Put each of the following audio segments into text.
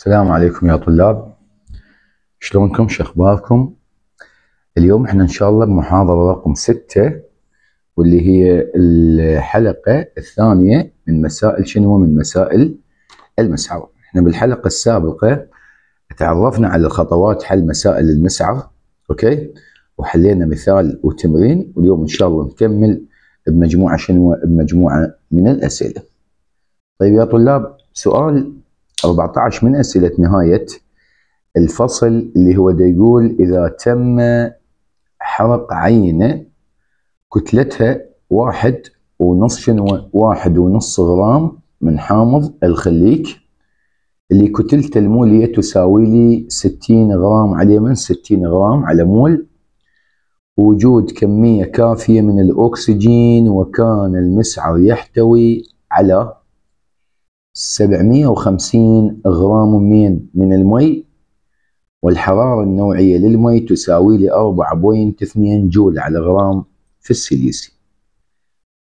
السلام عليكم يا طلاب شلونكم شخباركم اليوم احنا ان شاء الله بمحاضرة رقم ستة واللي هي الحلقة الثانية من مسائل شنو من مسائل المسعر احنا بالحلقة السابقة تعرفنا على الخطوات حل مسائل المسعر اوكي وحلينا مثال وتمرين واليوم ان شاء الله نكمل بمجموعة شنو بمجموعة من الاسئلة طيب يا طلاب سؤال 14 من اسئله نهايه الفصل اللي هو دا يقول اذا تم حرق عينه كتلتها واحد ونص شنو واحد ونص غرام من حامض الخليك اللي كتلته المولية تساوي لي 60 غرام على من 60 غرام على مول وجود كمية كافية من الأكسجين وكان المسعر يحتوي على 750 غرام من من المي والحرارة النوعية للمي تساوي بوينت 4.2 جول على غرام في السيليسي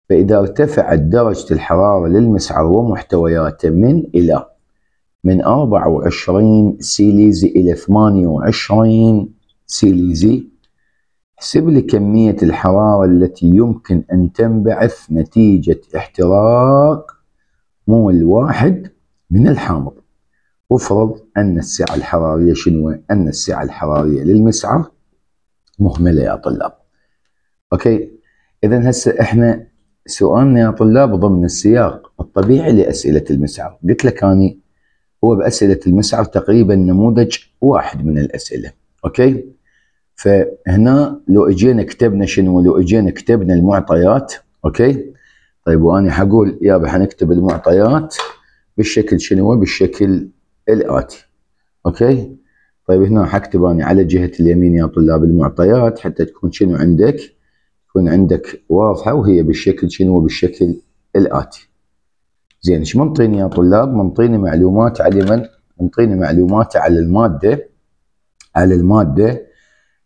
فإذا ارتفعت درجة الحرارة للمسعر ومحتوياته من إلى من 24 سيليزي إلى 28 سيليزي احسب لي كمية الحرارة التي يمكن أن تنبعث نتيجة احتراق مول واحد من الحامض افرض ان السعه الحراريه شنو ان السعه الحراريه للمسعر مهمله يا طلاب اوكي اذا هسه احنا سؤالنا يا طلاب ضمن السياق الطبيعي لاسئله المسعر قلت لك اني هو باسئله المسعر تقريبا نموذج واحد من الاسئله اوكي فهنا لو اجينا كتبنا شنو لو اجينا كتبنا المعطيات اوكي طيب واني حقول يابا حنكتب المعطيات بالشكل شنو بالشكل الاتي اوكي طيب هنا حكتب اني على جهه اليمين يا طلاب المعطيات حتى تكون شنو عندك تكون عندك واضحه وهي بالشكل شنو بالشكل الاتي زين ايش منطيني يا طلاب منطيني معلومات على من منطيني معلومات على الماده على الماده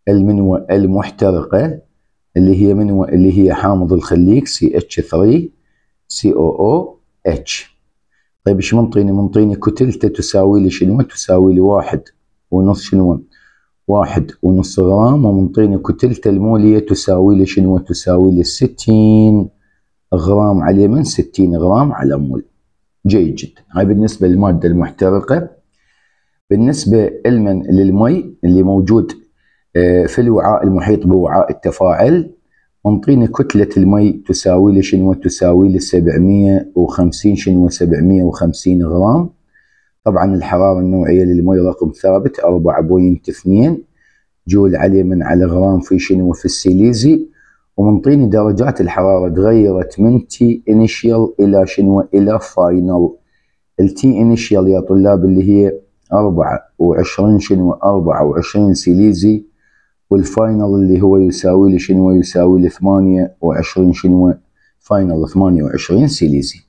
المنو المحترقه اللي هي من اللي هي حامض الخليك سي اتش 3 سي او او اتش طيب ايش منطيني منطيني كتلته تساوي لي شنو تساوي لي واحد ونص شنو واحد ونص غرام ومنطيني كتلته الموليه تساوي لي شنو تساوي لي 60 غرام على من 60 غرام على مول جيد جدا هاي بالنسبه للماده المحترقه بالنسبه المن للمي اللي موجود في الوعاء المحيط بوعاء التفاعل انطيني كتلة المي تساوي لشنو شنو تساوي ل 750 شنو 750 غرام طبعا الحرارة النوعية للمي رقم ثابت 4.2 جول عليه من على غرام في شنو في السيليزي ومنطيني درجات الحرارة تغيرت من تي انيشيال الى شنو الى فاينل التي انيشيال يا طلاب اللي هي 24 شنو 24 سيليزي والفاينل اللي هو يساوي لي شنو يساوي لي 28 شنو فاينل 28 سيليزي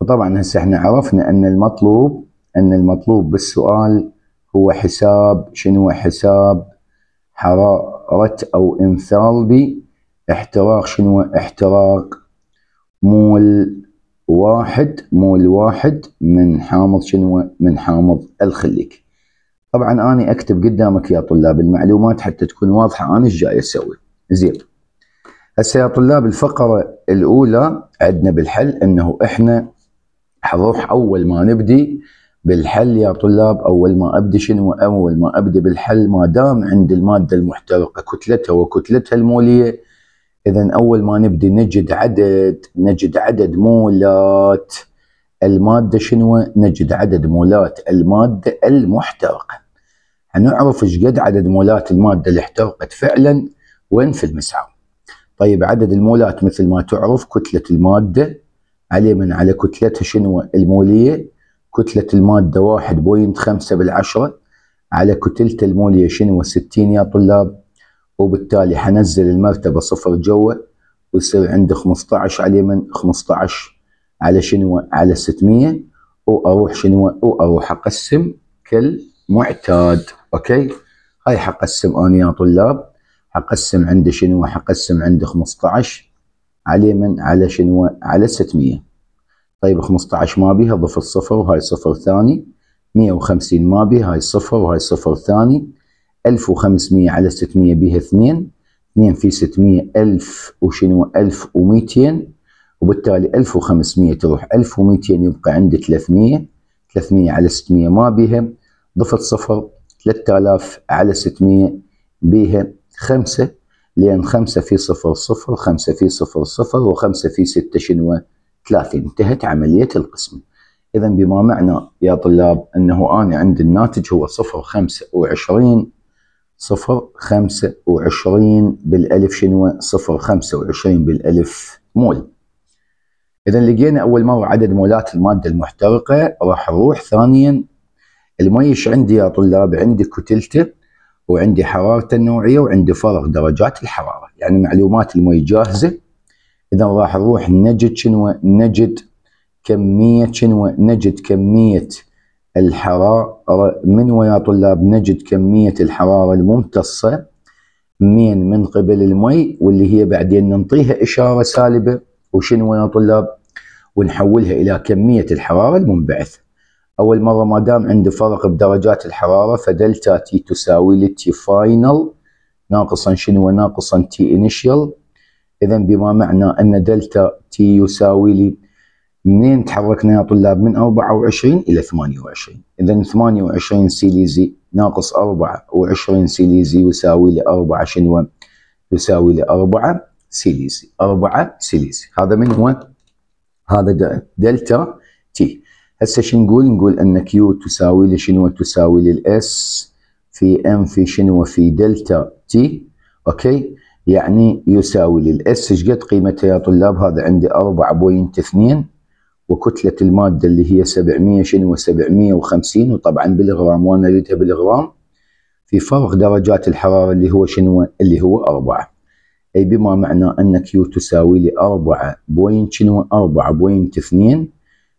وطبعا هسه احنا عرفنا ان المطلوب ان المطلوب بالسؤال هو حساب شنو حساب حرارة او انثالبي احتراق شنو احتراق مول واحد مول واحد من حامض شنو من حامض الخليك طبعا أنا أكتب قدامك يا طلاب المعلومات حتى تكون واضحة أنا إيش جاي أسوي زين هسه يا طلاب الفقرة الأولى عندنا بالحل أنه إحنا حروح أول ما نبدي بالحل يا طلاب أول ما أبدي شنو أول ما أبدي بالحل ما دام عند المادة المحترقة كتلتها وكتلتها المولية إذا أول ما نبدي نجد عدد نجد عدد مولات المادة شنو نجد عدد مولات المادة المحترقة هنعرف ايش قد عدد مولات الماده اللي احترقت فعلا وين في المسحاب طيب عدد المولات مثل ما تعرف كتله الماده عليه من على كتلتها شنو الموليه كتله الماده 1.5 بالعشره على كتلة الموليه شنو 60 يا طلاب وبالتالي حنزل المرتبه صفر جوا ويصير عندي 15 على من 15 على شنو على 600 واروح شنو واروح اقسم كل معتاد اوكي هاي حقسم انا يا طلاب حقسم عندي شنو حقسم عندي 15 على من على شنو على 600 طيب 15 ما بيها ضف الصفر وهاي صفر ثاني 150 ما بيها هاي صفر وهاي صفر ثاني 1500 على 600 بيها 2 2 في 600 1000 وشنو 1200 وبالتالي 1500 تروح 1200 يبقى عندي 300 300 على 600 ما بيها ضفت صفر 3000 على 600 بيها 5 لأن 5 في 0 0 5 في 0 0 و5 في 6 شنو 30 انتهت عملية القسمة إذا بما معنى يا طلاب أنه أنا عندي الناتج هو 0 5 و20 صفر خمسة بالألف شنو صفر 25 بالألف مول إذا لقينا أول مرة عدد مولات المادة المحترقة راح نروح ثانيا الميش عندي يا طلاب عندي كتلته وعندي حرارته النوعيه وعندي فرق درجات الحراره يعني معلومات المي جاهزه اذا راح نروح نجد شنو نجد كميه شنو نجد كميه الحراره من ويا طلاب نجد كميه الحراره الممتصه من من قبل المي واللي هي بعدين ننطيها اشاره سالبه وشنو يا طلاب ونحولها الى كميه الحراره المنبعثه أول مرة ما دام عنده فرق بدرجات الحرارة فدلتا تي تساوي للتي فاينل ناقصا شنو ناقصا تي انيشال إذا بما معنى أن دلتا تي يساوي لي منين تحركنا يا طلاب من 24 إلى 28 إذا 28 سيليزي ناقص 24 سيليزي يساوي لي 4 شنو يساوي لي 4 سيليزي 4 سيليزي هذا من هو هذا دلتا تي هسه شو نقول نقول ان كيو تساوي لشنو؟ تساوي للاس في ام في شنو في دلتا تي اوكي يعني يساوي للاس ايش قد قيمتها يا طلاب هذا عندي 4.2 وكتله الماده اللي هي 700 شنو 750 وطبعا بالغرام وانا اريدها بالغرام في فرق درجات الحراره اللي هو شنو اللي هو 4 اي بما معنى ان كيو تساوي لي 4 بوينت شنو 4.2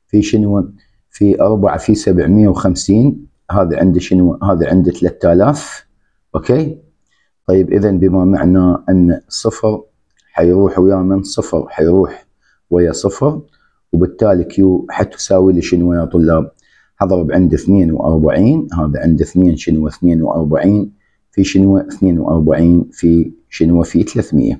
في شنو في أربعة في سبعمية وخمسين هذا عنده شنو هذا عنده 3000 اوكي طيب اذا بما معنى ان صفر حيروح ويا من صفر حيروح ويا صفر وبالتالي كيو حتساوي لي شنو يا طلاب حضرب عند 42 هذا عند 2 شنو 42 في شنو 42 في شنو في 300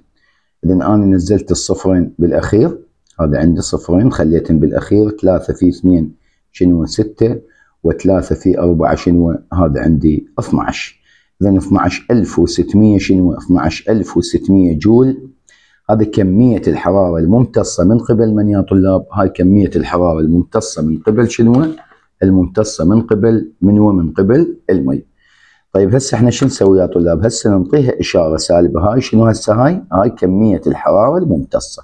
اذا انا نزلت الصفرين بالاخير هذا عندي صفرين خليتهم بالاخير 3 في 2 شنو 6 و3 في 4 شنو هذا عندي 12 اذا 12600 شنو 12600 جول هذا كمية الحرارة الممتصة من قبل من يا طلاب هاي كمية الحرارة الممتصة من قبل شنو الممتصة من قبل من ومن قبل المي طيب هسه احنا شو نسوي يا طلاب هسه نعطيها إشارة سالبة هاي شنو هسه هاي هاي كمية الحرارة الممتصة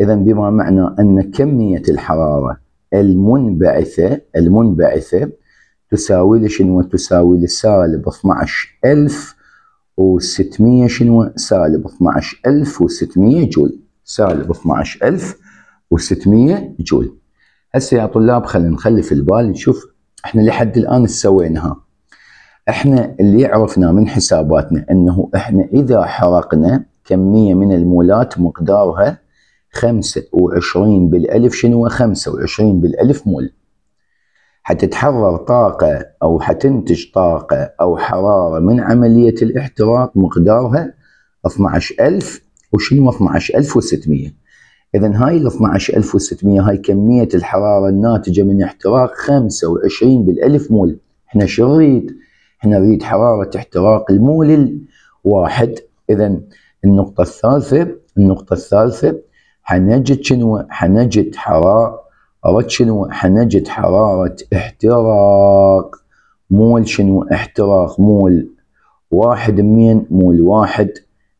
إذا بما معنى أن كمية الحرارة المنبعثة المنبعثة تساوي لي شنو تساوي لي سالب 12600 شنو سالب 12600 جول سالب 12600 جول هسه يا طلاب خلينا نخلي في البال نشوف احنا لحد الان سويناها احنا اللي عرفنا من حساباتنا انه احنا اذا حرقنا كميه من المولات مقدارها 25 بالألف شنو 25 بالألف مول حتتحرر طاقة أو حتنتج طاقة أو حرارة من عملية الاحتراق مقدارها 12000 وشنو 12600 إذا هاي ال 12600 هاي كمية الحرارة الناتجة من احتراق 25 بالألف مول احنا شو نريد؟ احنا نريد حرارة احتراق المول الواحد إذا النقطة الثالثة النقطة الثالثة حنجد شنو حنجد حرارة شنو حنجد حرارة احتراق مول شنو احتراق مول واحد مين مول واحد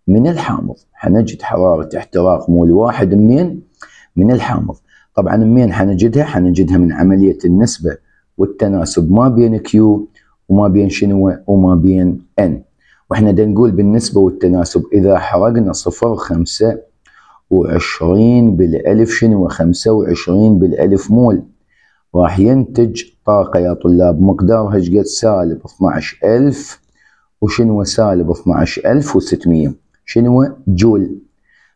من الحامض حنجد حرارة احتراق مول واحد مين من الحامض طبعا من حنجدها حنجدها من عملية النسبة والتناسب ما بين كيو وما بين شنو وما بين ان واحنا دا نقول بالنسبة والتناسب إذا حرقنا صفر خمسة وعشرين بالألف شنو وخمسة وعشرين بالألف مول راح ينتج طاقة يا طلاب مقدارها شقد سالب الف وشنو سالب الف وستمية شنو جول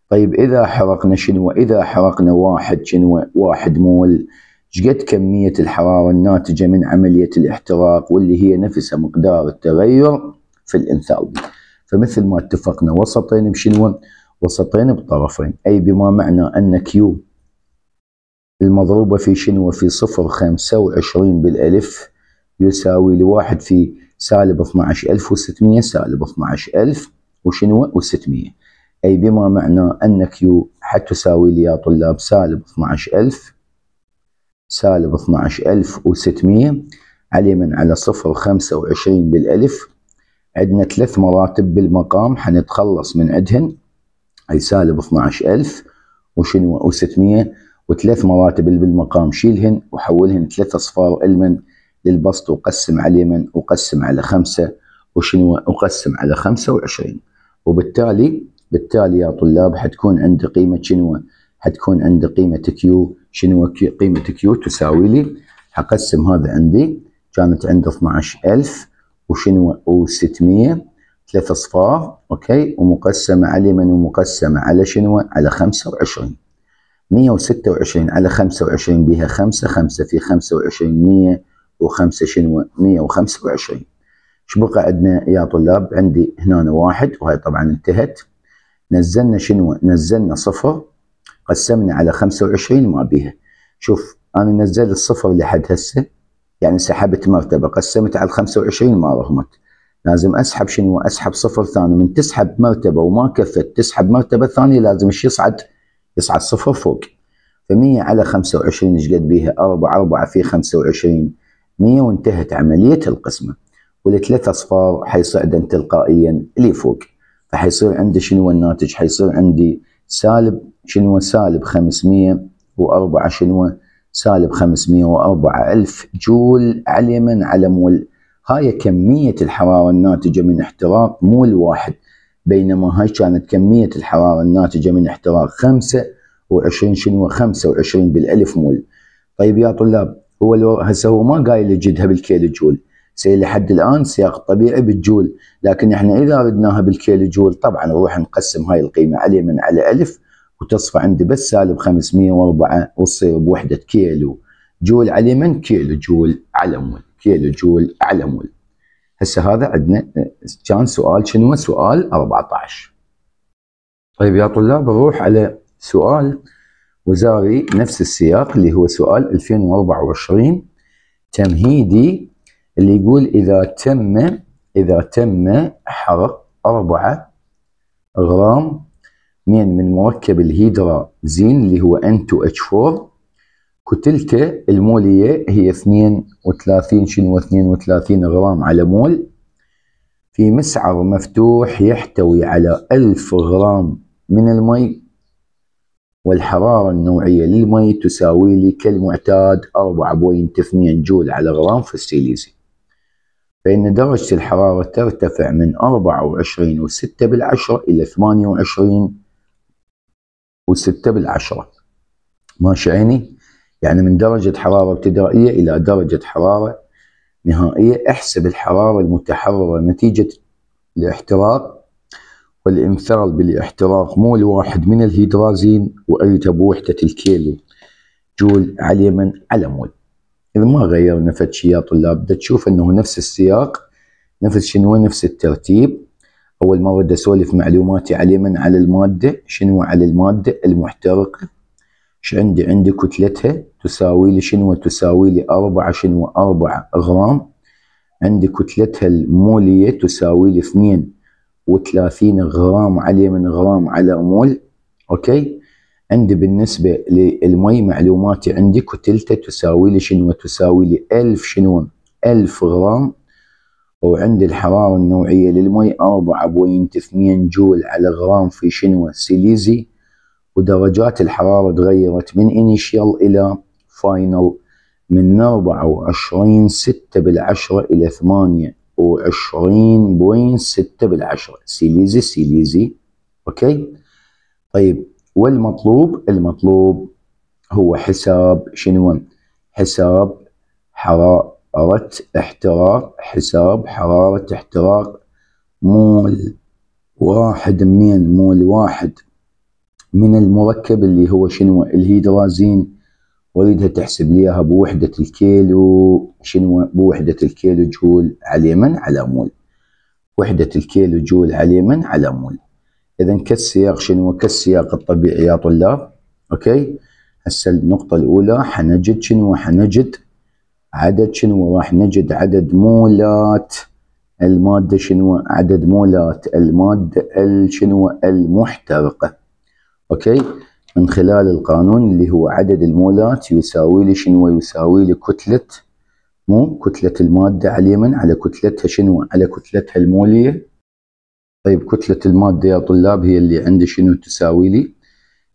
طيب إذا حرقنا شنو إذا حرقنا واحد شنو واحد مول شقد كمية الحرارة الناتجة من عملية الاحتراق واللي هي نفسها مقدار التغير في الانثالبي فمثل ما اتفقنا وسطين بشنو وسطين بالطرفين أي بما معنى أن كيو المضروبة في شنو في صفر خمسة وعشرين بالألف يساوي لواحد في سالب 12600 سالب 12000 وشنو و600 أي بما معنى أن كيو حتساوي لي يا طلاب سالب 12000 سالب 12600 علي من على صفر 25 بالألف عندنا ثلاث مراتب بالمقام حنتخلص من عندهن هي سالب 12000 وشنو و600 وثلاث مراتب اللي بالمقام شيلهن وحولهن ثلاث اصفار المن للبسط وقسم على اليمن وقسم على خمسة وشنو وقسم على 25 وبالتالي بالتالي يا طلاب حتكون عندي قيمة شنو حتكون عندي قيمة كيو شنو قيمة كيو تساوي لي حقسم هذا عندي كانت عندي 12000 وشنو و600 ثلاث اصفار اوكي ومقسمه على من ومقسمه على شنو على 25 126 على 25 بها 5 5 في 25 105 شنو 125 ايش بقى عندنا يا طلاب عندي هنا واحد وهي طبعا انتهت نزلنا شنو نزلنا صفر قسمنا على 25 ما بيها شوف انا نزلت الصفر لحد هسه يعني سحبت مرتبه قسمت على 25 ما رغمت لازم اسحب شنو اسحب صفر ثاني من تسحب مرتبه وما كفت تسحب مرتبه ثانيه لازم ايش يصعد يصعد صفر فوق ف100 على 25 ايش قد بيها 4 4 في 25 100 وانتهت عمليه القسمه والثلاث اصفار حيصعدن تلقائيا لفوق فحيصير عندي شنو الناتج حيصير عندي سالب شنو سالب 504 شنو سالب 504 ألف جول على من على مول هاي كمية الحرارة الناتجة من احتراق مو الواحد بينما هاي كانت كمية الحرارة الناتجة من احتراق 25 شنو 25 بالألف مول طيب يا طلاب هو لو هسه هو ما قايل يجدها بالكيلو جول سي لحد الآن سياق طبيعي بالجول لكن احنا إذا ردناها بالكيلو جول طبعا نروح نقسم هاي القيمة عليه من على ألف وتصفى عندي بس سالب 504 وتصير بوحدة كيلو جول على من كيلو جول على مول كيلو جول اعلى مول هسه هذا عندنا كان سؤال شنو سؤال 14 طيب يا طلاب نروح على سؤال وزاري نفس السياق اللي هو سؤال 2024 تمهيدي اللي يقول إذا تم إذا تم حرق 4 غرام من من مركب الهيدرازين اللي هو N2H4 كتلته الموليه هي 32 شنو 32 غرام على مول في مسعر مفتوح يحتوي على 1000 غرام من المي والحرارة النوعية للمي تساوي لي كالمعتاد 4.2 جول على غرام في السيليزي فإن درجة الحرارة ترتفع من 24 و6 بالعشرة إلى 28 و6 بالعشرة ماشي عيني يعني من درجة حرارة ابتدائية إلى درجة حرارة نهائية احسب الحرارة المتحررة نتيجة الاحتراق والانفعال بالاحتراق مول واحد من الهيدرازين وأيته بوحدة الكيلو جول على اليمن على مول إذا ما غيرنا فد يا طلاب دا تشوف أنه نفس السياق نفس شنو نفس الترتيب أول مرة بدي أسولف معلوماتي على اليمن على المادة شنو على المادة المحترقة ايش عندي عندي كتلتها تساوي لي شنو تساوي لي 4 شنو 4 غرام عندي كتلتها المولية تساوي لي 32 غرام على من غرام على مول اوكي عندي بالنسبة للمي معلوماتي عندي كتلته تساوي لي شنو تساوي لي 1000 شنو 1000 غرام وعندي الحرارة النوعية للمي 4.2 جول على غرام في شنو سيليزي ودرجات الحرارة تغيرت من إنيشيال إلى فاينل من 24 6 بالعشرة إلى 6 بالعشرة سيليزي سيليزي أوكي طيب والمطلوب المطلوب هو حساب شنو حساب حرارة احتراق حساب حرارة احتراق مول واحد منين مول واحد من المركب اللي هو شنو الهيدرازين اريدها تحسب لي اياها بوحده الكيلو شنو بوحده الكيلو جول على اليمن على مول وحده الكيلو جول على اليمن على مول اذا كالسياق شنو كالسياق الطبيعي يا طلاب اوكي هسه النقطه الاولى حنجد شنو حنجد عدد شنو راح نجد عدد مولات الماده شنو عدد مولات الماده شنو المحترقه اوكي من خلال القانون اللي هو عدد المولات يساوي لي شنو يساوي لي كتله مو كتله الماده على اليمين على كتلتها شنو على كتلتها الموليه طيب كتله الماده يا طلاب هي اللي عندي شنو تساوي لي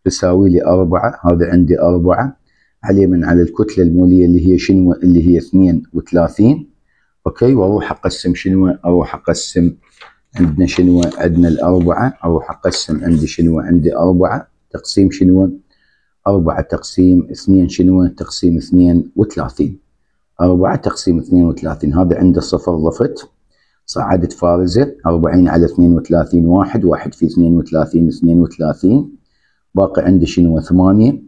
تساوي لي أربعة هذا عندي أربعة على من على الكتلة المولية اللي هي شنو اللي هي 32 أوكي وأروح أقسم شنو أروح أقسم عندنا شنو عندنا الأربعة أروح أقسم عندي شنو عندي أربعة تقسيم شنو أربعة تقسيم اثنين شنو تقسيم اثنين وثلاثين أربعة تقسيم اثنين وثلاثين هذا عنده صفر ضفت صعدت فارزة أربعين على اثنين وثلاثين واحد واحد في اثنين وثلاثين اثنين وثلاثين باقي عندي شنو ثمانية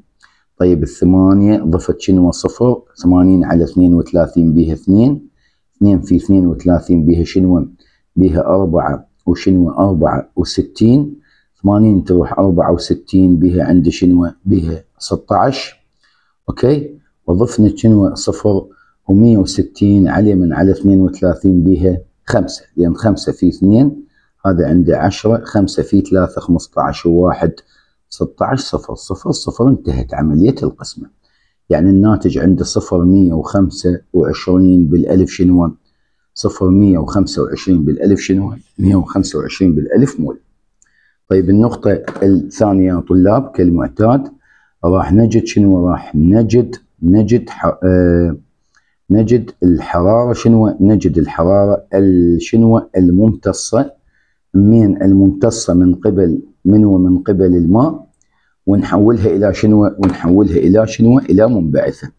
طيب الثمانية ضفت شنو صفر ثمانين على اثنين وثلاثين بيها اثنين اثنين في اثنين وثلاثين بيها شنو بها أربعة وشنو أربعة وستين ثمانين تروح أربعة وستين بها عند شنو بها عشر أوكي وضفنا شنو صفر ومية وستين علي من على اثنين وثلاثين بها خمسة لأن خمسة في اثنين هذا عندي عشرة خمسة في ثلاثة عشر وواحد عشر صفر صفر صفر انتهت عملية القسمة يعني الناتج عند صفر مية وخمسة وعشرين بالألف شنو صفر 125 بالالف شنو 125 بالالف مول طيب النقطة الثانية يا طلاب كالمعتاد راح نجد شنو راح نجد نجد ح... آه نجد الحرارة شنو نجد الحرارة الشنو الممتصة من الممتصة من قبل من ومن قبل الماء ونحولها إلى شنو ونحولها إلى شنو إلى منبعثة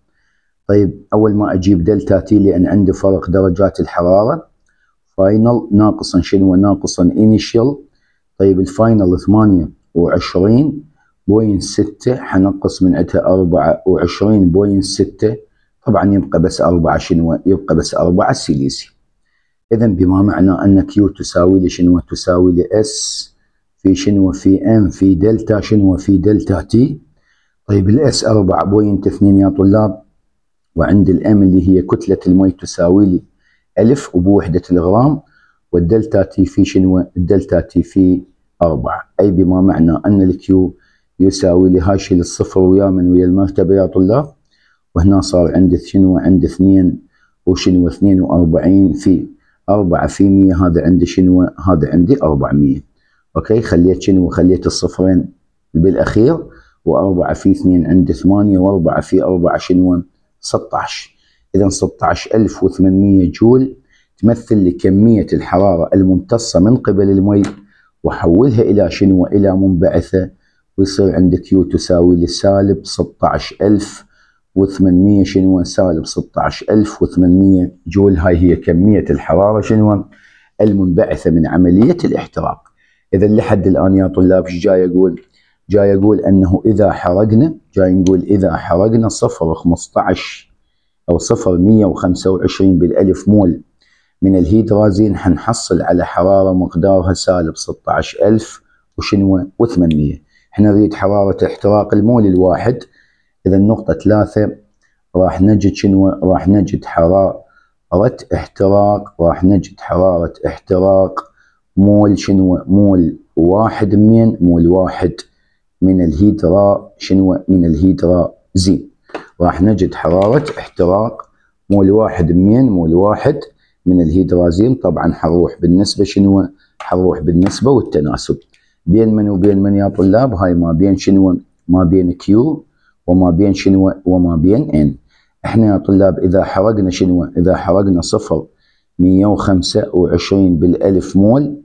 طيب أول ما أجيب دلتا تي لأن عندي فرق درجات الحرارة فاينل ناقصا شنو ناقصا انيشال طيب الفاينل 28 بوين ستة حنقص من عندها وعشرين بوين ستة طبعا يبقى بس 4 شنو يبقى بس 4 سيليسي اذا بما معنى ان كيو تساوي لي شنو تساوي لي اس في شنو في ام في دلتا شنو في دلتا تي طيب الاس اربعة بوينت اثنين يا طلاب وعند الام اللي هي كتلة المي تساوي لي ألف وبوحدة الغرام والدلتا تي في شنو الدلتا تي في أربعة أي بما معنى أن الكيو يساوي لي هاي شيل الصفر ويا من ويا المرتبة يا طلاب وهنا صار عند شنو عند اثنين وشنو اثنين وأربعين في أربعة في مية هذا عندي شنو هذا عندي 400 أوكي خليت شنو خليت الصفرين بالأخير وأربعة في اثنين عند ثمانية وأربعة في أربعة شنو 16 إذا 16800 جول تمثل كمية الحرارة الممتصة من قبل المي وحولها إلى شنو إلى منبعثة ويصير عندك يو تساوي لسالب 16800 شنو سالب 16800 جول هاي هي كمية الحرارة شنو المنبعثة من عملية الاحتراق إذا لحد الآن يا طلاب ايش جاي أقول؟ جاي اقول انه اذا حرقنا جاي نقول اذا حرقنا صفر 15 او صفر 125 بالالف مول من الهيدرازين حنحصل على حرارة مقدارها سالب 16000 وشنو و800 احنا نريد حرارة احتراق المول الواحد اذا النقطة ثلاثة راح نجد شنو راح نجد حرارة احتراق راح نجد حرارة احتراق مول شنو مول واحد من مول واحد من الهيدرا شنو من الهيدرا زين راح نجد حرارة احتراق مول واحد منين مول واحد من الهيدرازين طبعا حروح بالنسبة شنو حروح بالنسبة والتناسب بين من وبين من يا طلاب هاي ما بين شنو ما بين كيو وما بين شنو وما بين ان احنا يا طلاب اذا حرقنا شنو اذا حرقنا صفر 125 بالالف مول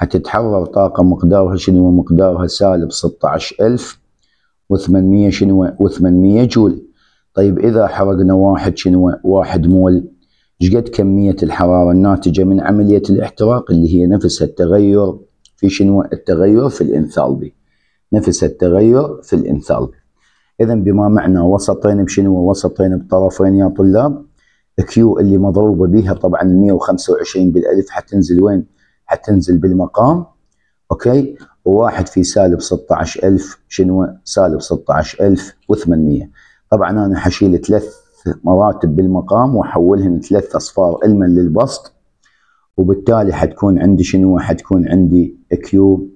حتتحرر طاقة مقدارها شنو مقدارها سالب 16800 شنو و800 جول طيب إذا حرقنا واحد شنو واحد مول شقد كمية الحرارة الناتجة من عملية الاحتراق اللي هي نفسها التغير في شنو التغير في الانثالبي نفس التغير في الانثالبي اذا بما معنى وسطين بشنو وسطين بطرفين يا طلاب كيو اللي مضروبه بها طبعا 125 بالالف حتنزل وين حتنزل بالمقام اوكي وواحد في سالب 16000 شنو سالب 16800 طبعا انا حشيل ثلاث مراتب بالمقام واحولهن ثلاث اصفار علما للبسط وبالتالي حتكون عندي شنو حتكون عندي كيو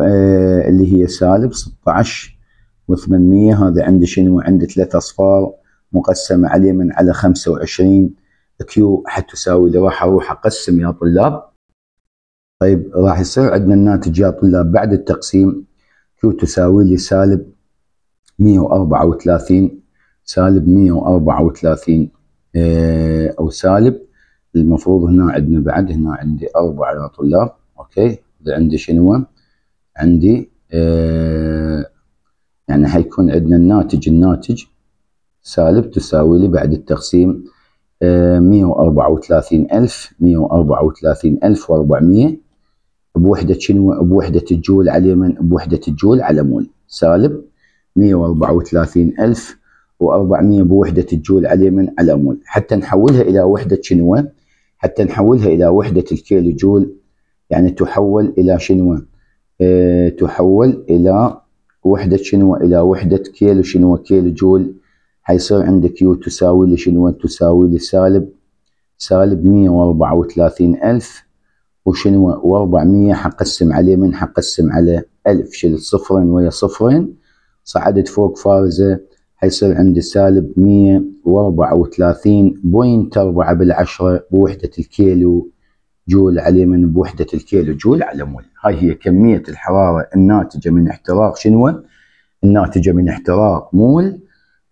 آه، اللي هي سالب 16800 هذا عندي شنو عندي ثلاث اصفار مقسمه عليه من على 25 كيو حتساوي لو راح اروح اقسم يا طلاب طيب راح يصير عندنا الناتج يا طلاب بعد التقسيم Q تساوي لي سالب 134 سالب 134 آه، او سالب المفروض هنا عندنا بعد هنا عندي أربعة يا طلاب اوكي عندي شنو عندي آه، يعني حيكون عندنا الناتج الناتج سالب تساوي لي بعد التقسيم آه، وثلاثين ألف وثلاثين ألف وأربعمية بوحدة شنو بوحدة الجول على اليمن بوحدة الجول على مول سالب واربعمية بوحدة الجول على اليمن على مول حتى نحولها إلى وحدة شنو حتى نحولها إلى وحدة الكيلو جول يعني تحول إلى شنو اه تحول إلى وحدة شنو إلى وحدة كيلو شنو كيلو جول حيصير عندك يو تساوي لشنو؟ شنو تساوي لسالب سالب سالب 134000 وشنو و400 حقسم عليه من حقسم على 1000 شلت صفرين ويا صفرين صعدت فوق فارزه حيصير عندي سالب 134.4 بالعشرة بوحدة الكيلو جول عليه من بوحدة الكيلو جول على مول هاي هي كمية الحرارة الناتجة من احتراق شنو الناتجة من احتراق مول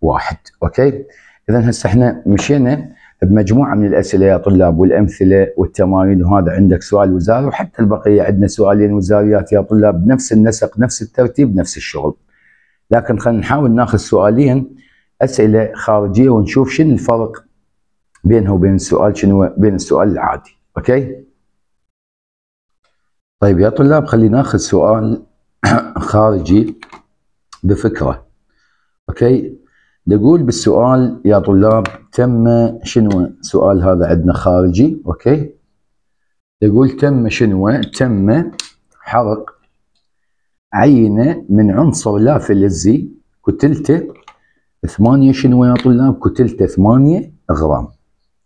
واحد اوكي اذا هسه احنا مشينا بمجموعه من الاسئله يا طلاب والامثله والتمارين وهذا عندك سؤال وزاري وحتى البقيه عندنا سؤالين وزاريات يا طلاب نفس النسق نفس الترتيب نفس الشغل. لكن خلينا نحاول ناخذ سؤالين اسئله خارجيه ونشوف شنو الفرق بينها وبين السؤال شنو بين السؤال العادي، اوكي؟ طيب يا طلاب خلينا ناخذ سؤال خارجي بفكره. اوكي؟ نقول بالسؤال يا طلاب تم شنو سؤال هذا عندنا خارجي اوكي يقول تم شنو تم حرق عينة من عنصر لا فلزي كتلته ثمانية شنو يا طلاب كتلته ثمانية غرام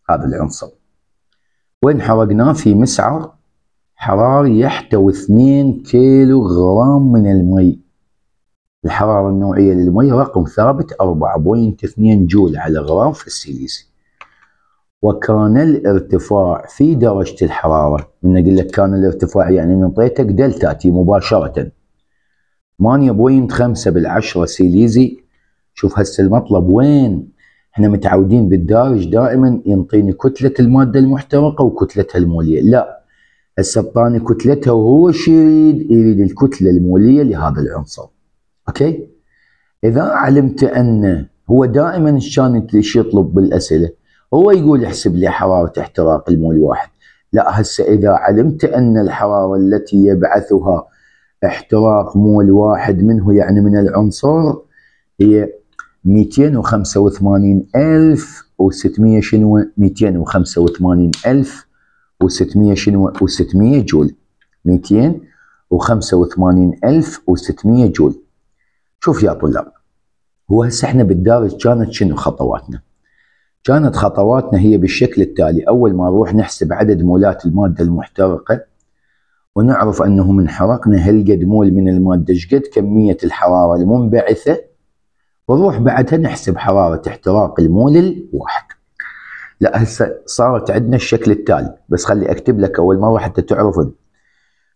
هذا العنصر وين حرقناه في مسعر حراري يحتوي 2 كيلو غرام من المي الحرارة النوعية للمية رقم ثابت 4.2 جول على غرام في السيليسي وكان الارتفاع في درجة الحرارة من أقول لك كان الارتفاع يعني أن دلتاتي دلتا تي مباشرة 8.5 بالعشرة سيليزي شوف هسه المطلب وين احنا متعودين بالدارج دائما ينطيني كتلة المادة المحترقة وكتلتها المولية لا هسه اعطاني كتلتها وهو شو يريد؟ يريد الكتلة المولية لهذا العنصر اوكي اذا علمت ان هو دائما كان ايش يطلب بالاسئله هو يقول احسب لي حراره احتراق المول واحد لا هسه اذا علمت ان الحراره التي يبعثها احتراق مول واحد منه يعني من العنصر هي 285600 شنو 285600 شنو و600 جول 285600 جول شوف يا طلاب هو هسه احنا بالدارس كانت شنو خطواتنا؟ كانت خطواتنا هي بالشكل التالي اول ما نروح نحسب عدد مولات الماده المحترقه ونعرف انه من حرقنا هالقد مول من الماده ايش قد كميه الحراره المنبعثه ونروح بعدها نحسب حراره احتراق المول الواحد. لا هسه صارت عندنا الشكل التالي بس خلي اكتب لك اول مره حتى تعرفون.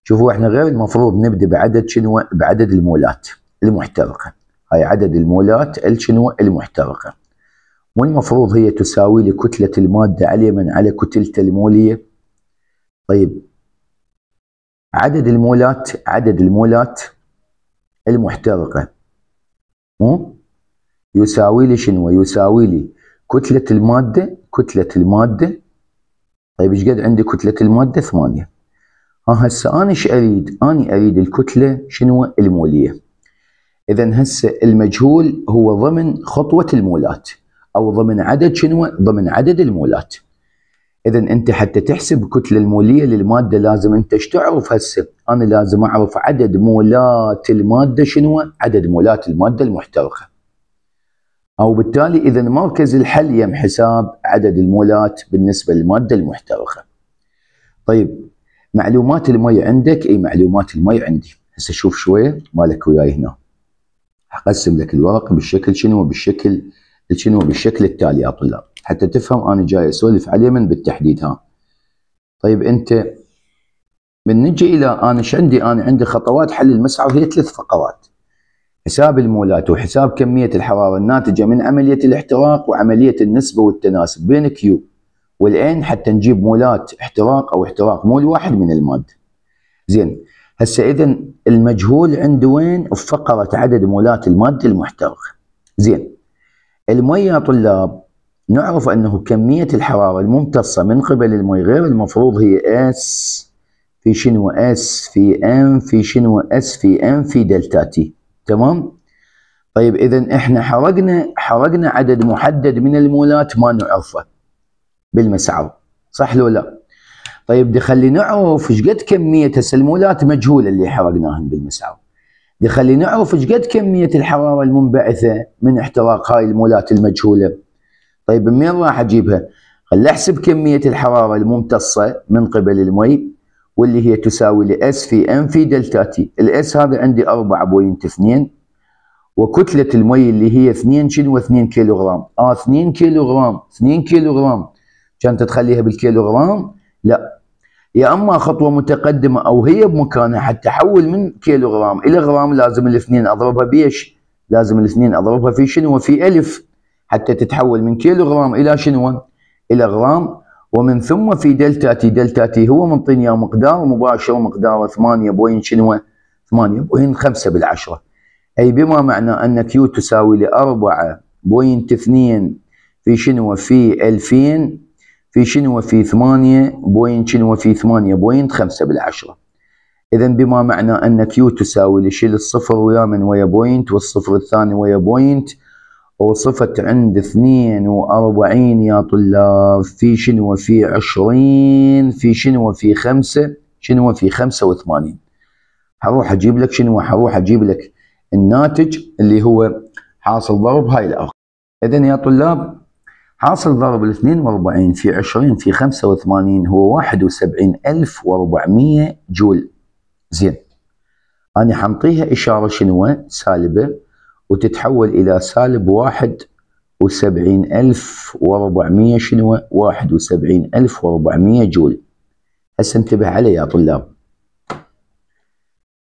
شوفوا احنا غير المفروض نبدا بعدد شنو بعدد المولات. المحترقة هاي عدد المولات الشنو المحترقة والمفروض هي تساوي لكتلة المادة اليمن على كتلته المولية طيب عدد المولات عدد المولات المحترقة مو يساوي لي شنو يساوي لي كتلة المادة كتلة المادة طيب ايش قد عندي كتلة المادة ثمانية ها هسه انا ايش اريد؟ انا اريد الكتلة شنو المولية اذا هسه المجهول هو ضمن خطوه المولات او ضمن عدد شنو ضمن عدد المولات اذا انت حتى تحسب كتله الموليه للماده لازم انت تعرف هسه انا لازم اعرف عدد مولات الماده شنو عدد مولات الماده المحترقه او بالتالي اذا مركز الحل يم حساب عدد المولات بالنسبه للماده المحترقه طيب معلومات المي عندك اي معلومات المي عندي هسه شوف شويه مالك وياي هنا حقسم لك الورق بالشكل شنو بالشكل شنو بالشكل التالي يا طلاب حتى تفهم انا جاي اسولف على اليمن بالتحديد ها طيب انت من نجي الى انا ايش عندي انا عندي خطوات حل المسعر هي ثلاث فقرات حساب المولات وحساب كمية الحرارة الناتجة من عملية الاحتراق وعملية النسبة والتناسب بين كيو والان حتى نجيب مولات احتراق او احتراق مول واحد من المادة زين هسه اذا المجهول عند وين؟ في فقره عدد مولات الماده المحترقه. زين. المي يا طلاب نعرف انه كميه الحراره الممتصه من قبل المي غير المفروض هي اس في شنو اس في ام في شنو اس في ام في دلتا تي تمام؟ طيب اذا احنا حرقنا حرقنا عدد محدد من المولات ما نعرفه بالمسعر صح لو لا؟ طيب دي خلي نعرف ايش قد كميه السلمولات مجهوله اللي حرقناهن بالمسعر دي خلي نعرف ايش قد كميه الحراره المنبعثه من احتراق هاي المولات المجهوله طيب منين راح اجيبها؟ خلي احسب كميه الحراره الممتصه من قبل المي واللي هي تساوي ل اس في ام في دلتا تي، الاس هذا عندي 4 بوينت 2 وكتلة المي اللي هي 2 شنو 2 كيلوغرام، اه 2 كيلوغرام 2 كيلوغرام كانت تخليها بالكيلوغرام لا يا اما خطوه متقدمه او هي بمكانها حتى احول من كيلوغرام الى غرام لازم الاثنين اضربها بيش لازم الاثنين اضربها في شنو في الف حتى تتحول من كيلوغرام الى شنو الى غرام ومن ثم في دلتا تي دلتا تي هو منطيني اياه مقدار مباشر مقداره 8 بوين شنو 8 بوين 5 بالعشره اي بما معنى ان كيو تساوي ل 4 بوينت 2 في شنو في 2000 في شنو في ثمانية بوينت شنو في ثمانية بوينت خمسة بالعشرة إذا بما معنى أن كيو تساوي لشيل الصفر ويا من ويا بوينت والصفر الثاني ويا بوينت وصفت عند اثنين وأربعين يا طلاب في شنو في عشرين في شنو في خمسة شنو في خمسة وثمانين حروح أجيب لك شنو حروح أجيب لك الناتج اللي هو حاصل ضرب هاي الأرقام إذا يا طلاب حاصل ضرب ال 42 في 20 في 85 هو 71400 جول زين أنا حنطيها إشارة شنو سالبة وتتحول إلى سالب 71400 شنو 71400 جول هسه انتبه علي يا طلاب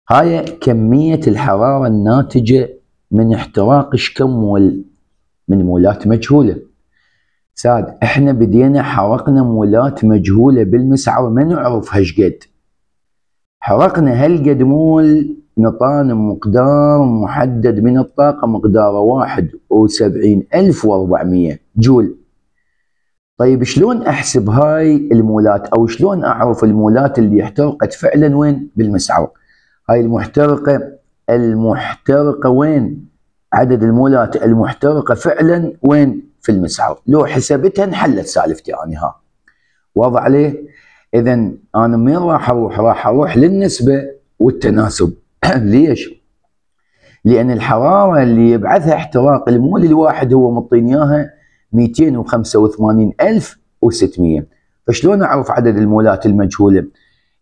هاي كمية الحرارة الناتجة من احتراق شكم من مولات مجهولة ساد احنا بدينا حرقنا مولات مجهوله بالمسعر ما نعرف هشقد حرقنا هالقد مول نطان مقدار محدد من الطاقه مقداره واحد وسبعين الف واربعمية جول طيب شلون احسب هاي المولات او شلون اعرف المولات اللي احترقت فعلا وين بالمسعر هاي المحترقه المحترقه وين عدد المولات المحترقه فعلا وين في المسعر لو حسبتها انحلت سالفتي يعني ها وضع عليه اذا انا من راح اروح راح اروح للنسبه والتناسب ليش لان الحراره اللي يبعثها احتراق المول الواحد هو مطين اياها 285600 فشلون اعرف عدد المولات المجهوله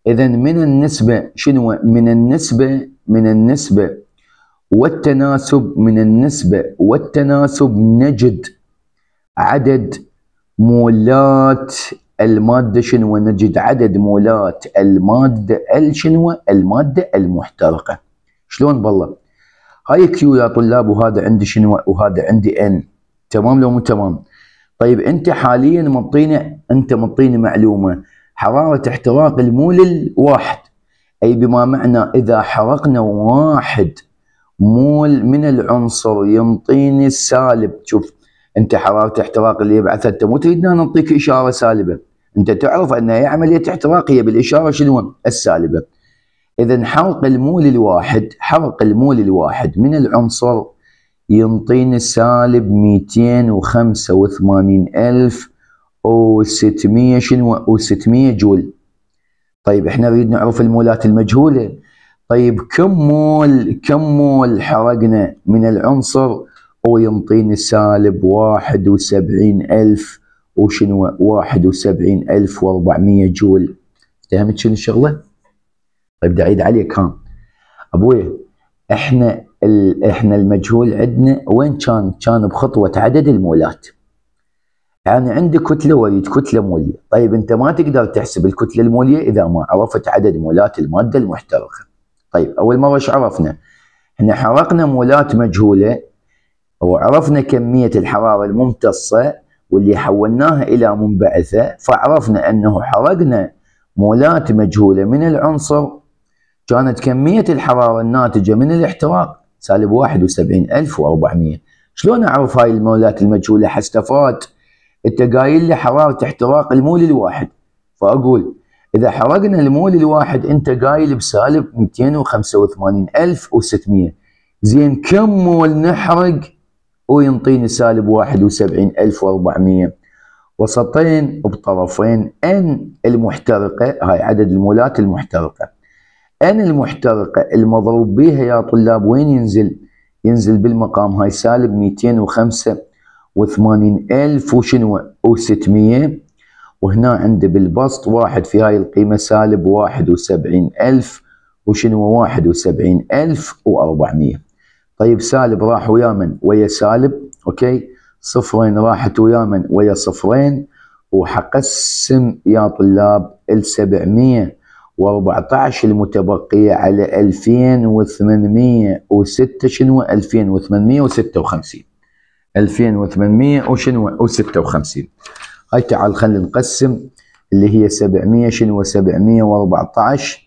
اذا من النسبه شنو من النسبه من النسبه والتناسب من النسبه والتناسب نجد عدد مولات المادة شنو نجد عدد مولات المادة الشنو المادة المحترقة شلون بالله هاي كيو يا طلاب وهذا عندي شنو وهذا عندي ان تمام لو مو تمام طيب انت حاليا منطينا انت منطينا معلومه حراره احتراق المول الواحد اي بما معنى اذا حرقنا واحد مول من العنصر ينطيني سالب شوف انت حراره احتراق اللي يبعثها انت مو تريدنا نعطيك اشاره سالبه انت تعرف ان هي عمليه احتراق هي بالاشاره شنو السالبه اذا حرق المول الواحد حرق المول الواحد من العنصر ينطيني سالب 285000 و و600 شنو و600 جول طيب احنا نريد نعرف المولات المجهوله طيب كم مول كم مول حرقنا من العنصر وينطيني سالب واحد وسبعين ألف وشنو واحد وسبعين ألف وأربعمية جول فهمت شنو الشغلة؟ طيب بدي أعيد عليك ها أبوي إحنا ال... إحنا المجهول عندنا وين كان؟ كان بخطوة عدد المولات يعني عندي كتلة وريد كتلة مولية طيب أنت ما تقدر تحسب الكتلة المولية إذا ما عرفت عدد مولات المادة المحترقة طيب أول مرة إيش عرفنا؟ احنا حرقنا مولات مجهولة وعرفنا كمية الحرارة الممتصة واللي حولناها إلى منبعثة فعرفنا أنه حرقنا مولات مجهولة من العنصر كانت كمية الحرارة الناتجة من الاحتراق سالب 71400 شلون أعرف هاي المولات المجهولة حستفاد أنت قايل لي حرارة احتراق المول الواحد فأقول إذا حرقنا المول الواحد أنت قايل بسالب 285600 زين كم مول نحرق وينطيني سالب 71400 وسطين بطرفين ان المحترقه هاي عدد المولات المحترقه ان المحترقه المضروب بها يا طلاب وين ينزل؟ ينزل بالمقام هاي سالب وثمانين الف وشنو و600 وهنا عندي بالبسط واحد في هاي القيمه سالب وسبعين الف وشنو وسبعين الف واربعمية طيب سالب راح ويا من ويا سالب اوكي صفرين راحت ويا من ويا صفرين وحقسم يا طلاب ال 714 المتبقيه على 2806 شنو 2856 2800 وشنو 56 هاي تعال خلينا نقسم اللي هي 700 شنو 714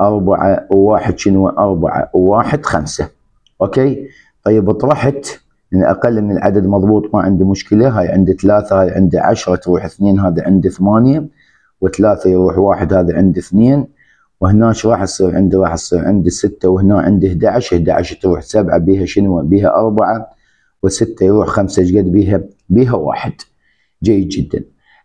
أربعة وواحد شنو أربعة وواحد خمسة أوكي طيب طرحت من أقل من العدد مضبوط ما عندي مشكلة هاي عندي ثلاثة هاي عندي عشرة تروح اثنين هذا عندي ثمانية وثلاثة يروح واحد هذا عندي اثنين وهنا شو راح يصير عندي راح يصير عندي ستة وهنا عندي 11 11 تروح سبعة بيها شنو بيها أربعة وستة يروح خمسة قد بيها بيها واحد جيد جدا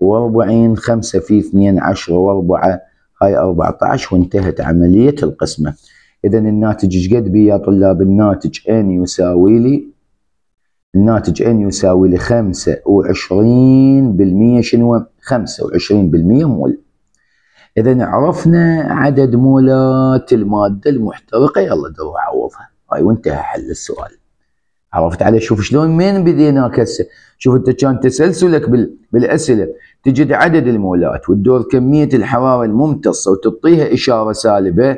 وأربعين خمسة في اثنين عشرة وأربعة هاي أربعة عشر وانتهت عملية القسمة إذا الناتج ايش قد بي يا طلاب الناتج ان يساوي لي الناتج ان يساوي لي بالمية شنو خمسة وعشرين بالمية مول إذا عرفنا عدد مولات المادة المحترقة يلا دور عوضها هاي وانتهى حل السؤال عرفت علي شوف شلون من بديناك هسه شوف انت كان تسلسلك بال... بالاسئله تجد عدد المولات وتدور كميه الحراره الممتصه وتعطيها اشاره سالبه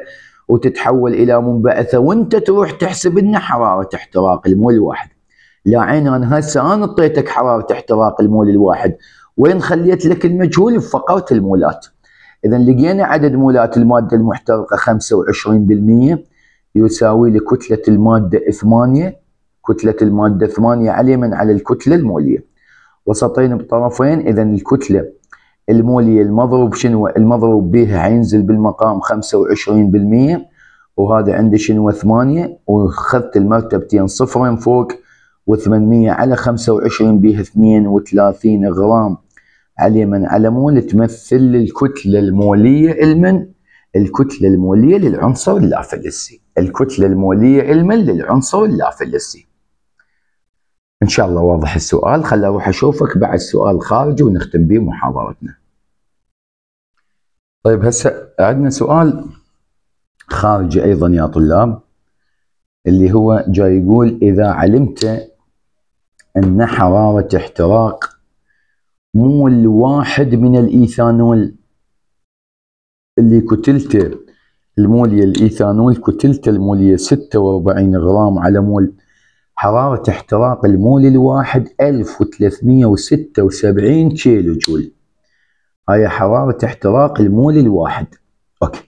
وتتحول الى منبعثه وانت تروح تحسب ان حراره احتراق المول الواحد لا عين انا هسه انا اعطيتك حراره احتراق المول الواحد وين خليت لك المجهول فقرت المولات اذا لقينا عدد مولات الماده المحترقه 25% يساوي لكتله الماده 8 كتلة المادة 8 عليما على الكتلة المولية وسطين بطرفين إذا الكتلة المولية المضروب شنو المضروب بها حينزل بالمقام 25% وهذا عندي شنو 8 وخذت المرتبتين صفرين فوق و800 على 25 بها 32 غرام عليما على مول تمثل الكتلة المولية المن الكتلة المولية للعنصر اللافلسي الكتلة المولية علما للعنصر اللافلسي ان شاء الله واضح السؤال خل اروح اشوفك بعد سؤال خارجي ونختم به محاضرتنا طيب هسه عندنا سؤال خارجي ايضا يا طلاب اللي هو جاي يقول اذا علمت ان حراره احتراق مول واحد من الايثانول اللي كتلته المول الإيثانول كتلته المولية 46 غرام على مول حرارة احتراق المول الواحد 1376 كيلو جول هاي حرارة احتراق المول الواحد أوكي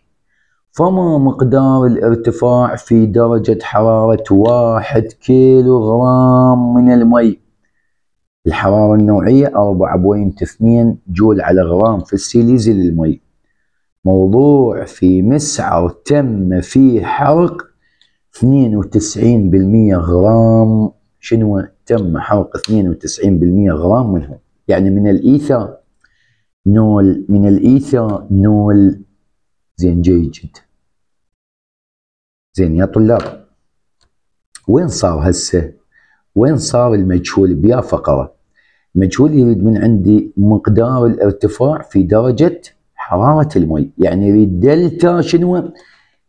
فما مقدار الارتفاع في درجة حرارة واحد كيلو غرام من المي الحرارة النوعية 4.2 جول على غرام في السيليزي للمي موضوع في مسعر تم فيه حرق 92% غرام شنو تم حرق 92% غرام منهم يعني من الايثر نول من الايثر نول زين جيد جدا زين يا طلاب وين صار هسه وين صار المجهول بيا فقره المجهول يريد من عندي مقدار الارتفاع في درجه حراره المي يعني يريد دلتا شنو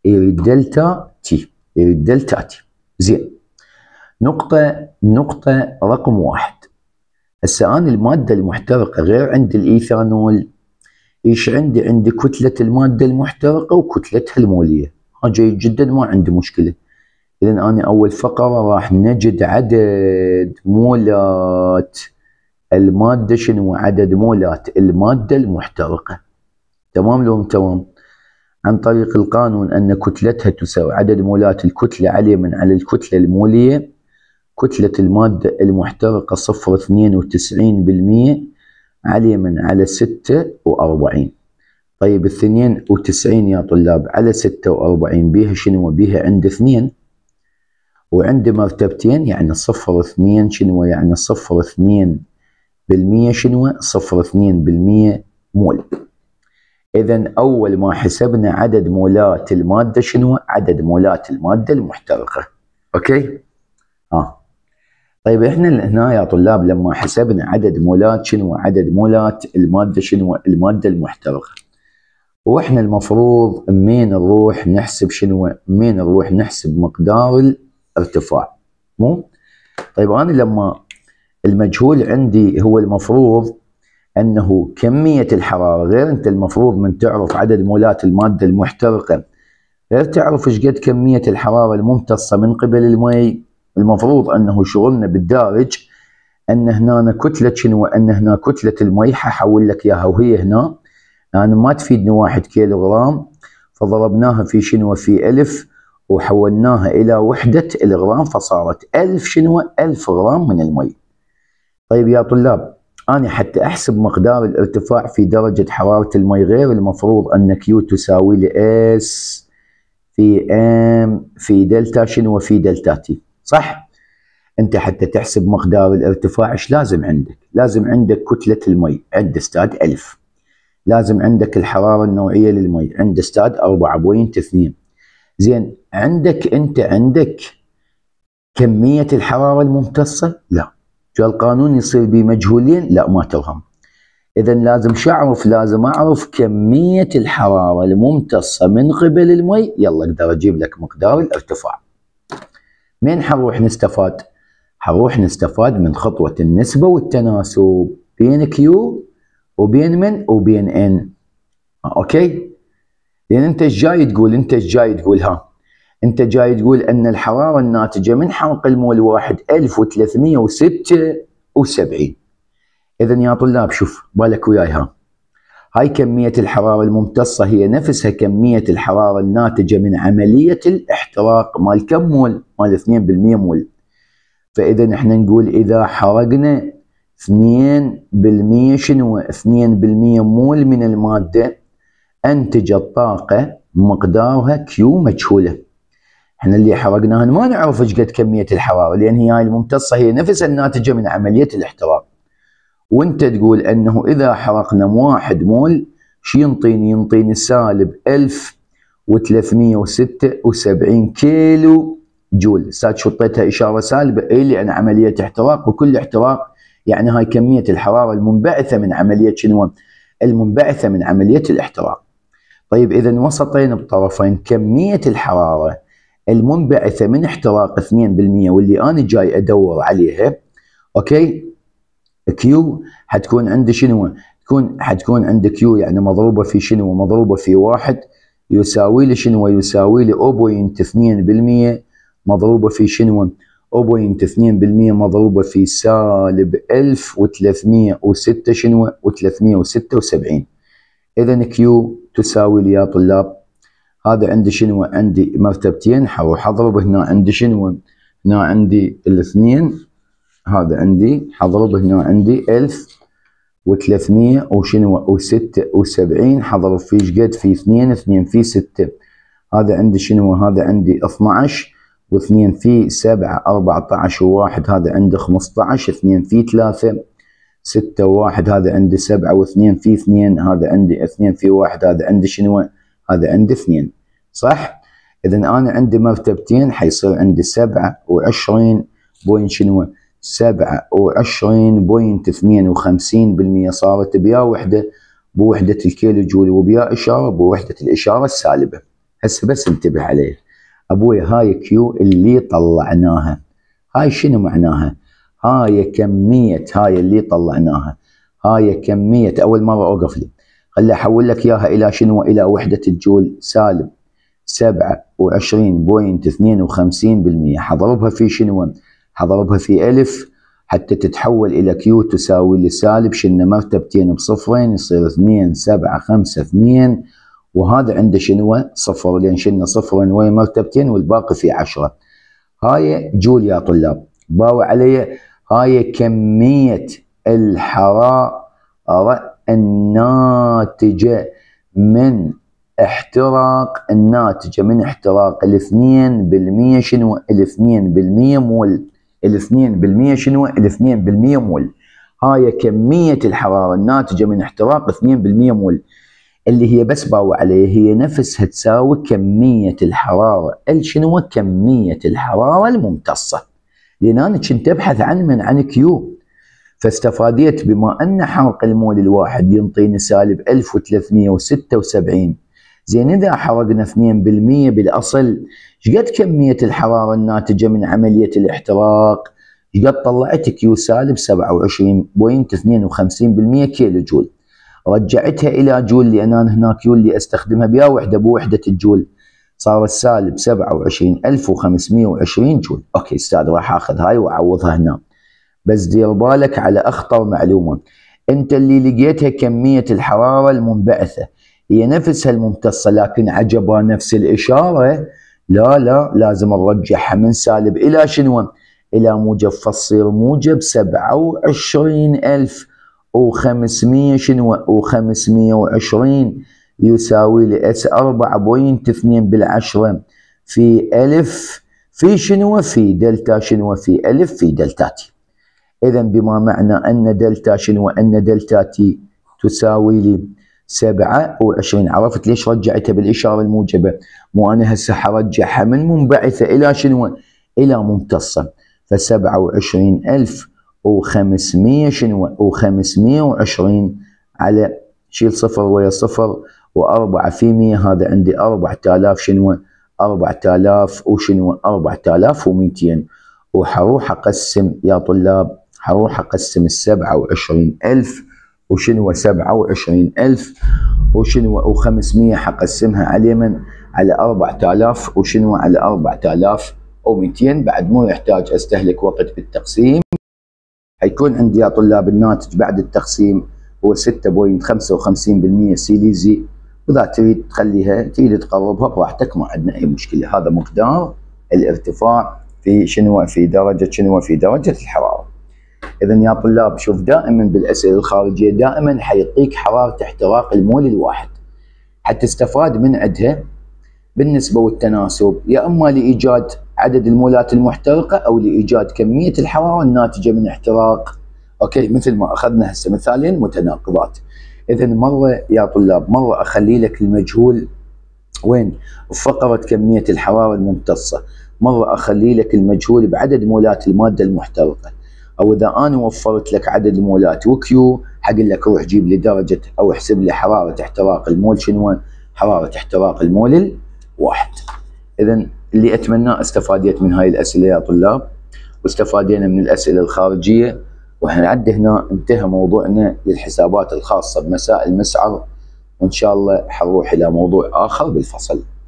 يريد دلتا تي تي زين نقطة نقطة رقم واحد هسه انا المادة المحترقة غير عند الايثانول ايش عندي عندي كتلة المادة المحترقة وكتلتها المولية ها جيد جدا ما عندي مشكلة اذا انا اول فقرة راح نجد عدد مولات المادة شنو عدد مولات المادة المحترقة تمام لو تمام عن طريق القانون أن كتلتها تساوي عدد مولات الكتلة عليه من على الكتلة المولية كتلة المادة المحترقة صفر اثنين وتسعين بالمية عليه من على ستة وأربعين طيب الثنين وتسعين يا طلاب على ستة وأربعين بيها شنو بيها عند اثنين وعند مرتبتين يعني صفر اثنين شنو يعني صفر اثنين بالمية شنو صفر اثنين بالمية مول اذا اول ما حسبنا عدد مولات الماده شنو؟ عدد مولات الماده المحترقه. اوكي؟ اه طيب احنا هنا يا طلاب لما حسبنا عدد مولات شنو؟ عدد مولات الماده شنو؟ الماده المحترقه. واحنا المفروض منين نروح نحسب شنو؟ منين نروح نحسب مقدار الارتفاع. مو؟ طيب انا لما المجهول عندي هو المفروض انه كميه الحراره غير انت المفروض من تعرف عدد مولات الماده المحترقه غير تعرف ايش قد كميه الحراره الممتصه من قبل المي المفروض انه شغلنا بالدارج ان هنا كتله شنو ان هنا كتله المي ححول لك اياها وهي هنا انا يعني ما تفيدني واحد كيلو غرام فضربناها في شنو في ألف وحولناها إلى وحدة الغرام فصارت ألف شنو ألف غرام من المي طيب يا طلاب أنا حتى أحسب مقدار الارتفاع في درجة حرارة المي غير المفروض أن كيو تساوي S في إم في دلتا شنو في دلتا تي صح؟ أنت حتى تحسب مقدار الارتفاع إيش لازم عندك؟ لازم عندك كتلة المي عند استاد ألف لازم عندك الحرارة النوعية للمي عند استاد 4.2 زين عندك أنت عندك كمية الحرارة الممتصة؟ لا القانون يصير بمجهولين لا ما توهم اذا لازم شعرف لازم اعرف كميه الحراره الممتصه من قبل المي يلا اقدر اجيب لك مقدار الارتفاع من حنروح نستفاد حنروح نستفاد من خطوه النسبه والتناسب بين كيو وبين من وبين ان اوكي لان انت جاي تقول انت جاي تقول ها انت جاي تقول ان الحراره الناتجه من حرق المول واحد 1376 اذا يا طلاب شوف بالك وياها هاي كميه الحراره الممتصه هي نفسها كميه الحراره الناتجه من عمليه الاحتراق مال كم مول؟ مال 2% مول فاذا احنا نقول اذا حرقنا 2% شنو 2% مول من الماده انتجت طاقه مقدارها كيو مجهوله احنا اللي حرقناها ما نعرف ايش قد كميه الحراره لان هي هاي الممتصه هي نفسها الناتجه من عمليه الاحتراق وانت تقول انه اذا حرقنا واحد مول شو ينطيني ينطيني سالب 1376 كيلو جول استاذ شطيتها اشاره سالبه اي لان عمليه احتراق وكل احتراق يعني هاي كميه الحراره المنبعثه من عمليه شنو المنبعثه من عمليه الاحتراق طيب اذا وسطين بطرفين كميه الحراره المنبعثه من احتراق 2% واللي انا جاي ادور عليها اوكي كيو حتكون عند شنو تكون حتكون عند كيو يعني مضروبه في شنو مضروبه في واحد يساوي لي شنو يساوي لي 0.2% مضروبه في شنو 0.2% مضروبه في سالب 1306 شنو و376 اذا كيو تساوي لي يا طلاب هذا عندي شنو عندي مرتبتين هروح اضرب هنا عندي شنو هنا عندي الاثنين هذا عندي حضرب هنا عندي الف وثلاثمية وشنو وستة وسبعين حضرب في شقد في اثنين اثنين في ستة هذا عندي شنو هذا عندي اثناعش واثنين في سبعة أربعة عشر وواحد هذا عندي خمسة عشر اثنين في ثلاثة ستة وواحد هذا عندي سبعة واثنين في اثنين هذا عندي اثنين في واحد هذا عندي شنو هذا عندي اثنين صح؟ اذا انا عندي مرتبتين حيصير عندي سبعة وعشرين بوينت شنو؟ سبعة وعشرين بوينت اثنين وخمسين بالمية صارت بيا وحدة بوحدة الكيلو جول وبيا إشارة بوحدة الإشارة السالبة هسه بس انتبه عليه أبوي هاي كيو اللي طلعناها هاي شنو معناها هاي كمية هاي اللي طلعناها هاي كمية أول مرة أوقف لي خلي احول لك اياها الى شنو الى وحده الجول سالب 27.52% حضربها في شنو حضربها في ألف حتى تتحول إلى كيو تساوي لسالب سالب شلنا مرتبتين بصفرين يصير 2 7 5 2 وهذا عنده شنو صفر لأن شلنا صفر وين مرتبتين والباقي في عشرة هاي جول يا طلاب باوع علي هاي كمية الحرارة الناتجة من احتراق الناتجة من احتراق الاثنين بالمية شنو الاثنين بالمية مول الاثنين بالمية شنو الاثنين بالمية مول هاي كمية الحرارة الناتجة من احتراق اثنين بالمية مول اللي هي بس باو عليه هي نفسها تساوي كمية الحرارة شنو كمية الحرارة الممتصة لأن أنا كنت أبحث عن من عن كيو فاستفاديت بما أن حرق المول الواحد ينطيني سالب 1376 زين إذا حرقنا 2% بالأصل شقد كمية الحرارة الناتجة من عملية الاحتراق شقد طلعت كيو سالب 27.52% كيلو جول رجعتها إلى جول لأن أنا هنا كيو اللي أستخدمها بها وحدة بوحدة الجول صار السالب 27520 جول اوكي استاذ راح اخذ هاي واعوضها هنا بس دير بالك على أخطر معلومة أنت اللي لقيتها كمية الحرارة المنبعثة هي نفسها الممتصة لكن عجبها نفس الإشارة لا لا لازم نرجعها من سالب إلى شنو إلى موجب فصير موجب 27000 و500 شنو و520 يساوي اس بوينت 2 بالعشرة في ألف في شنو في دلتا شنو في ألف في دلتا تي إذا بما معنى أن دلتا شنو أن دلتا تي تساوي لي 27 عرفت ليش رجعتها بالإشارة الموجبة مو أنا هسه حرجعها من منبعثة إلى شنو إلى ممتصة ف27500 شنو و520 على شيل صفر ويا صفر و4 في 100 هذا عندي 4000 شنو 4000 وشنو 4200 وحروح اقسم يا طلاب هروح اقسم السبعة وعشرين الف وشنو سبعة وعشرين الف وشنو وخمسمية حقسمها على من على 4000 وشنو على 4200 ومئتين بعد مو يحتاج استهلك وقت بالتقسيم هيكون عندي يا طلاب الناتج بعد التقسيم هو 6.55% سيليزي واذا تريد تخليها تريد تقربها براحتك ما عندنا اي مشكله هذا مقدار الارتفاع في شنو في درجه شنو في درجه الحراره اذا يا طلاب شوف دائما بالاسئله الخارجيه دائما حيعطيك حراره احتراق المول الواحد حتستفاد من عندها بالنسبه والتناسب يا اما لايجاد عدد المولات المحترقه او لايجاد كميه الحراره الناتجه من احتراق اوكي مثل ما اخذنا هسه مثالين متناقضات اذا مره يا طلاب مره اخلي لك المجهول وين فقره كميه الحراره الممتصه مره اخلي لك المجهول بعدد مولات الماده المحترقه او اذا انا وفرت لك عدد مولات وكيو حقول لك روح جيب لي درجه او احسب لي حراره احتراق المول شنو حراره احتراق المول الواحد اذا اللي اتمناه استفاديت من هاي الاسئله يا طلاب واستفادينا من الاسئله الخارجيه واحنا عد هنا انتهى موضوعنا للحسابات الخاصه بمسائل المسعر وان شاء الله حنروح الى موضوع اخر بالفصل